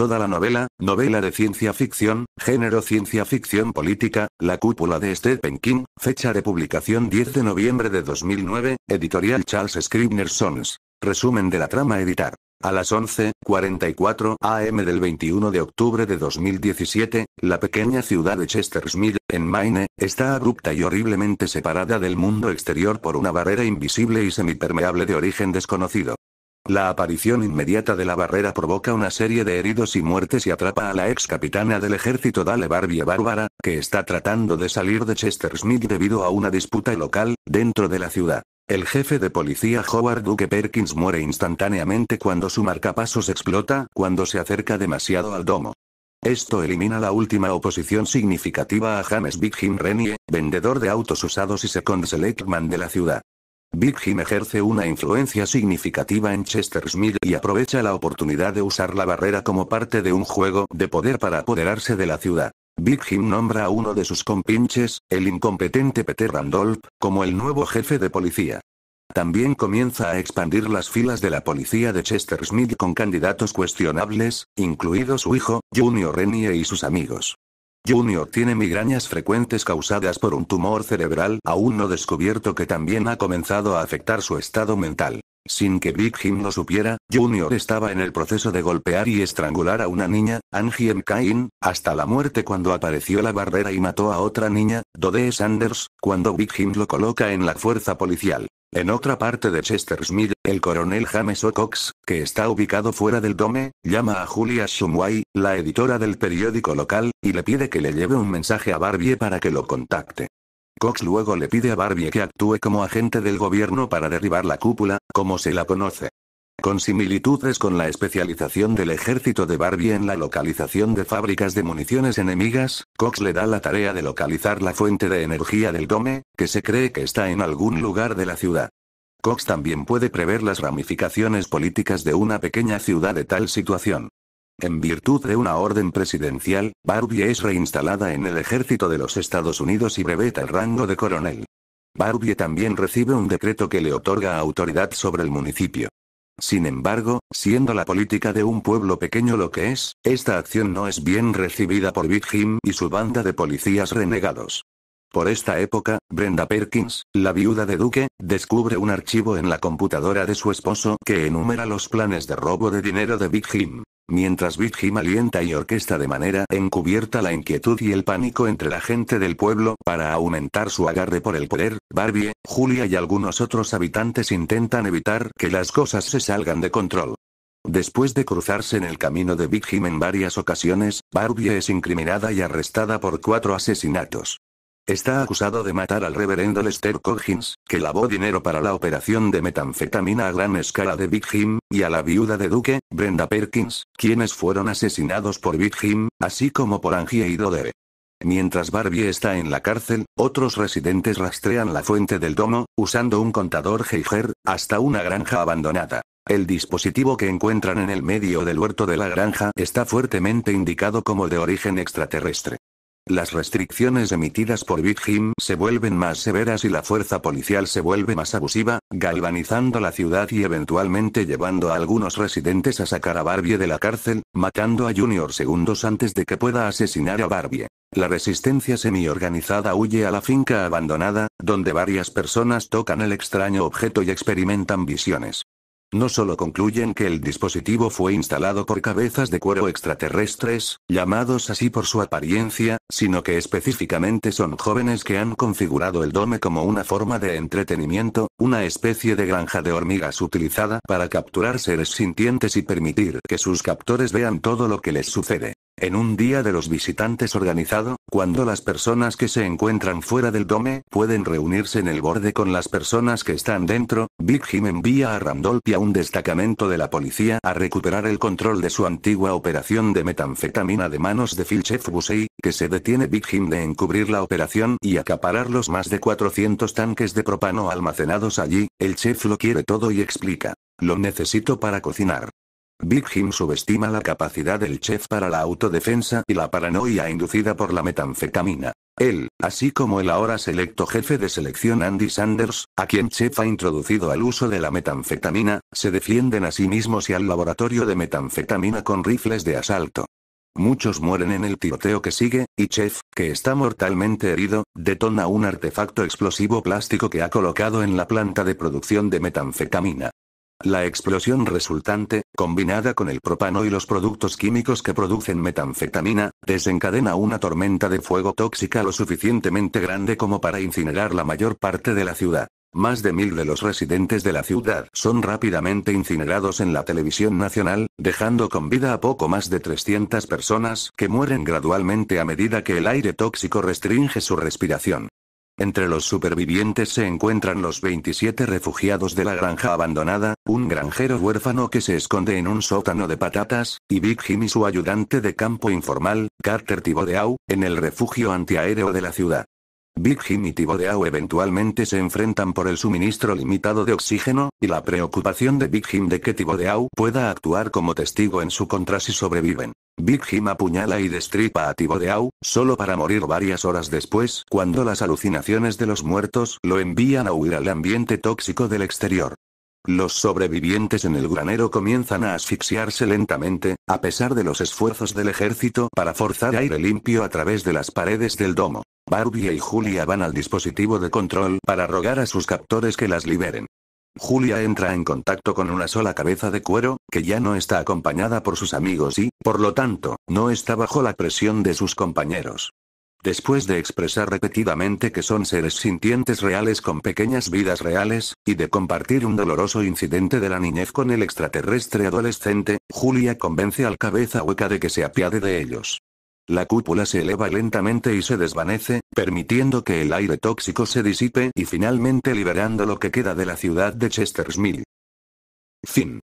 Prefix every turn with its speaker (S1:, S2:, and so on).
S1: toda la novela, novela de ciencia ficción, género ciencia ficción política, La cúpula de Stephen King, fecha de publicación 10 de noviembre de 2009, editorial Charles Scribner Sons. Resumen de la trama editar. A las 11.44 am del 21 de octubre de 2017, la pequeña ciudad de Chester Smith, en Maine, está abrupta y horriblemente separada del mundo exterior por una barrera invisible y semipermeable de origen desconocido. La aparición inmediata de la barrera provoca una serie de heridos y muertes y atrapa a la ex capitana del ejército Dale Barbie Bárbara, que está tratando de salir de Chester Smith debido a una disputa local, dentro de la ciudad. El jefe de policía Howard Duke Perkins muere instantáneamente cuando su marcapasos explota cuando se acerca demasiado al domo. Esto elimina la última oposición significativa a James Big Jim Renie, vendedor de autos usados y second selectman de la ciudad. Big Jim ejerce una influencia significativa en Chester Smith y aprovecha la oportunidad de usar la barrera como parte de un juego de poder para apoderarse de la ciudad. Big Jim nombra a uno de sus compinches, el incompetente Peter Randolph, como el nuevo jefe de policía. También comienza a expandir las filas de la policía de Chester Smith con candidatos cuestionables, incluido su hijo, Junior Rennie y sus amigos. Junior tiene migrañas frecuentes causadas por un tumor cerebral aún no descubierto que también ha comenzado a afectar su estado mental. Sin que Big Jim lo supiera, Junior estaba en el proceso de golpear y estrangular a una niña, Angie M. Cain, hasta la muerte cuando apareció la barrera y mató a otra niña, Dodé Sanders, cuando Big Jim lo coloca en la fuerza policial. En otra parte de Chester Smith, el coronel James O'Cox, que está ubicado fuera del dome, llama a Julia Shumway, la editora del periódico local, y le pide que le lleve un mensaje a Barbie para que lo contacte. Cox luego le pide a Barbie que actúe como agente del gobierno para derribar la cúpula, como se la conoce con similitudes con la especialización del ejército de Barbie en la localización de fábricas de municiones enemigas, Cox le da la tarea de localizar la fuente de energía del Dome, que se cree que está en algún lugar de la ciudad. Cox también puede prever las ramificaciones políticas de una pequeña ciudad de tal situación. En virtud de una orden presidencial, Barbie es reinstalada en el ejército de los Estados Unidos y breveta el rango de coronel. Barbie también recibe un decreto que le otorga autoridad sobre el municipio. Sin embargo, siendo la política de un pueblo pequeño lo que es, esta acción no es bien recibida por Big Jim y su banda de policías renegados. Por esta época, Brenda Perkins, la viuda de Duque, descubre un archivo en la computadora de su esposo que enumera los planes de robo de dinero de Big Jim. Mientras Big Jim alienta y orquesta de manera encubierta la inquietud y el pánico entre la gente del pueblo para aumentar su agarre por el poder, Barbie, Julia y algunos otros habitantes intentan evitar que las cosas se salgan de control. Después de cruzarse en el camino de Big Jim en varias ocasiones, Barbie es incriminada y arrestada por cuatro asesinatos. Está acusado de matar al reverendo Lester Coggins, que lavó dinero para la operación de metanfetamina a gran escala de Big Jim, y a la viuda de Duque, Brenda Perkins, quienes fueron asesinados por Big Jim, así como por Angie y Dodere. Mientras Barbie está en la cárcel, otros residentes rastrean la fuente del domo, usando un contador Geiger, hasta una granja abandonada. El dispositivo que encuentran en el medio del huerto de la granja está fuertemente indicado como de origen extraterrestre. Las restricciones emitidas por Big Jim se vuelven más severas y la fuerza policial se vuelve más abusiva, galvanizando la ciudad y eventualmente llevando a algunos residentes a sacar a Barbie de la cárcel, matando a Junior segundos antes de que pueda asesinar a Barbie. La resistencia semi-organizada huye a la finca abandonada, donde varias personas tocan el extraño objeto y experimentan visiones. No solo concluyen que el dispositivo fue instalado por cabezas de cuero extraterrestres, llamados así por su apariencia, sino que específicamente son jóvenes que han configurado el dome como una forma de entretenimiento, una especie de granja de hormigas utilizada para capturar seres sintientes y permitir que sus captores vean todo lo que les sucede. En un día de los visitantes organizado, cuando las personas que se encuentran fuera del dome pueden reunirse en el borde con las personas que están dentro, Big Jim envía a Randolph y a un destacamento de la policía a recuperar el control de su antigua operación de metanfetamina de manos de Phil Chef que se detiene Big Jim de encubrir la operación y acaparar los más de 400 tanques de propano almacenados allí, el chef lo quiere todo y explica. Lo necesito para cocinar. Big Jim subestima la capacidad del chef para la autodefensa y la paranoia inducida por la metanfetamina. Él, así como el ahora selecto jefe de selección Andy Sanders, a quien Chef ha introducido al uso de la metanfetamina, se defienden a sí mismos y al laboratorio de metanfetamina con rifles de asalto. Muchos mueren en el tiroteo que sigue, y Chef, que está mortalmente herido, detona un artefacto explosivo plástico que ha colocado en la planta de producción de metanfetamina. La explosión resultante, combinada con el propano y los productos químicos que producen metanfetamina, desencadena una tormenta de fuego tóxica lo suficientemente grande como para incinerar la mayor parte de la ciudad. Más de mil de los residentes de la ciudad son rápidamente incinerados en la televisión nacional, dejando con vida a poco más de 300 personas que mueren gradualmente a medida que el aire tóxico restringe su respiración. Entre los supervivientes se encuentran los 27 refugiados de la granja abandonada, un granjero huérfano que se esconde en un sótano de patatas, y Big Jim y su ayudante de campo informal, Carter Tibodeau, en el refugio antiaéreo de la ciudad. Big Jim y Tibodeau eventualmente se enfrentan por el suministro limitado de oxígeno, y la preocupación de Big Jim de que Tibodeau pueda actuar como testigo en su contra si sobreviven. Big Jim apuñala y destripa a Tibodeau, solo para morir varias horas después cuando las alucinaciones de los muertos lo envían a huir al ambiente tóxico del exterior. Los sobrevivientes en el granero comienzan a asfixiarse lentamente, a pesar de los esfuerzos del ejército para forzar aire limpio a través de las paredes del domo. Barbie y Julia van al dispositivo de control para rogar a sus captores que las liberen. Julia entra en contacto con una sola cabeza de cuero, que ya no está acompañada por sus amigos y, por lo tanto, no está bajo la presión de sus compañeros. Después de expresar repetidamente que son seres sintientes reales con pequeñas vidas reales, y de compartir un doloroso incidente de la niñez con el extraterrestre adolescente, Julia convence al cabeza hueca de que se apiade de ellos. La cúpula se eleva lentamente y se desvanece, permitiendo que el aire tóxico se disipe y finalmente liberando lo que queda de la ciudad de Mill. Fin.